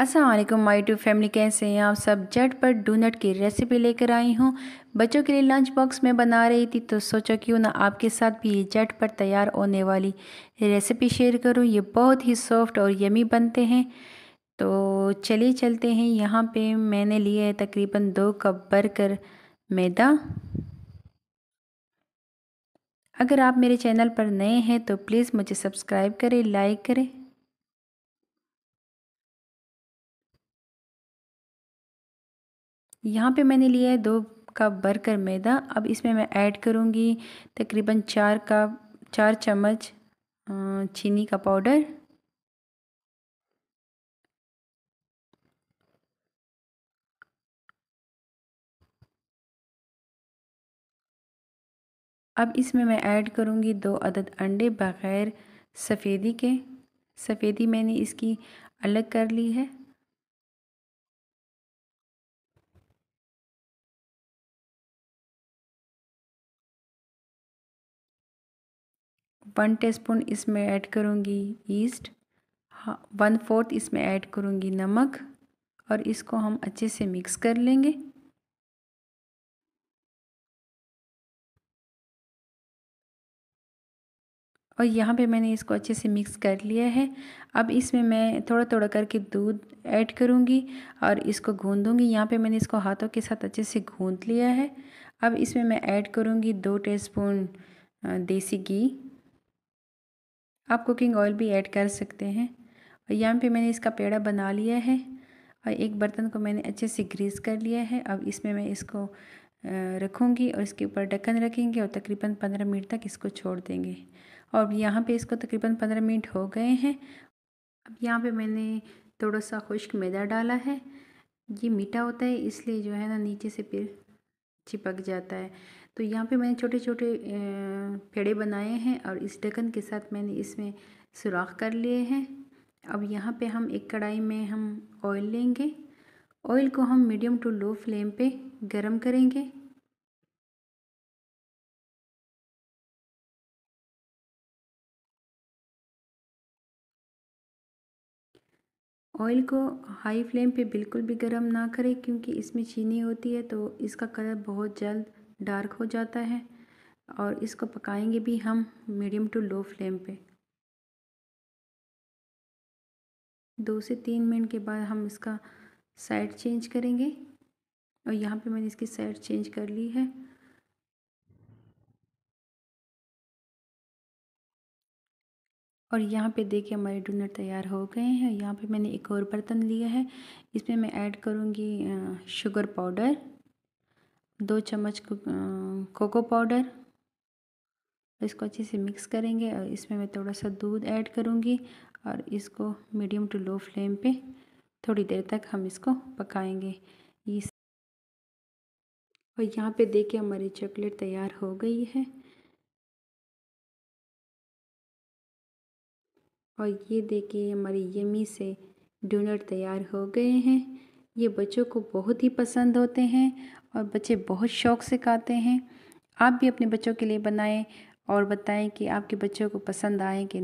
Aslam my to family कैसे हैं आप सब जट पर डोनट की रेसिपी लेकर आई हूँ बच्चों के लिए लंच बॉक्स में बना रही थी तो सोचा क्यों ना आपके साथ भी ये जट पर तैयार होने वाली रेसिपी शेयर करूँ ये बहुत ही सॉफ्ट और यमी बनते हैं तो चलिए चलते हैं यहाँ पे मैंने लिए है तकरीबन दो कप बरकर मैदा अगर आप मेरे चैनल पर नए हैं तो प्लीज़ मुझे सब्सक्राइब करें लाइक करें यहाँ पे मैंने लिया है दो कप बरकर मैदा अब इसमें मैं ऐड करूँगी तकरीबन चार कप चार चम्मच चीनी का पाउडर अब इसमें मैं ऐड करूँगी दो अदद अंडे बग़ैर सफ़ेदी के सफ़ेदी मैंने इसकी अलग कर ली है वन स्पून इसमें ऐड करूँगी ईस्ट वन फोर्थ इसमें ऐड करूँगी नमक और इसको हम अच्छे से मिक्स कर लेंगे और यहाँ पे मैंने इसको अच्छे से मिक्स कर लिया है अब इसमें मैं थोड़ा थोड़ा करके दूध ऐड करूँगी और इसको गूंदूँगी यहाँ पे मैंने इसको हाथों के साथ अच्छे से गूंद लिया है अब इसमें मैं ऐड करूँगी दो टेस्पून देसी घी आप कुकिंग ऑयल भी ऐड कर सकते हैं और यहाँ पे मैंने इसका पेड़ा बना लिया है और एक बर्तन को मैंने अच्छे से ग्रीस कर लिया है अब इसमें मैं इसको रखूँगी और इसके ऊपर ढक्कन रखेंगे और तकरीबन पंद्रह मिनट तक इसको छोड़ देंगे और यहाँ पर इसको तकरीबन पंद्रह मिनट हो गए हैं अब यहाँ पर मैंने थोड़ा सा खुश्क मैदा डाला है ये मीठा होता है इसलिए जो है ना नीचे से फिर चिपक जाता है तो यहाँ पे मैंने छोटे छोटे पेड़े बनाए हैं और इस ढक्कन के साथ मैंने इसमें सुराख कर लिए हैं अब यहाँ पे हम एक कढ़ाई में हम ऑयल लेंगे ऑयल को हम मीडियम टू लो फ्लेम पे गरम करेंगे ऑयल को हाई फ्लेम पे बिल्कुल भी गर्म ना करें क्योंकि इसमें चीनी होती है तो इसका कलर बहुत जल्द डार्क हो जाता है और इसको पकाएंगे भी हम मीडियम टू लो फ्लेम पे दो से तीन मिनट के बाद हम इसका साइड चेंज करेंगे और यहाँ पे मैंने इसकी साइड चेंज कर ली है और यहाँ पे देखिए हमारे डिनर तैयार हो गए हैं यहाँ पे मैंने एक और बर्तन लिया है इसमें मैं ऐड करूँगी शुगर पाउडर दो चम्मच कोको पाउडर इसको अच्छे से मिक्स करेंगे और इसमें मैं थोड़ा सा दूध ऐड करूँगी और इसको मीडियम टू लो फ्लेम पे थोड़ी देर तक हम इसको पकाएंगे इस और यहाँ पे देखिए हमारी चॉकलेट तैयार हो गई है और ये देखिए हमारी यमी से डोनट तैयार हो गए हैं ये बच्चों को बहुत ही पसंद होते हैं और बच्चे बहुत शौक़ से खाते हैं आप भी अपने बच्चों के लिए बनाएं और बताएं कि आपके बच्चों को पसंद आए कि नहीं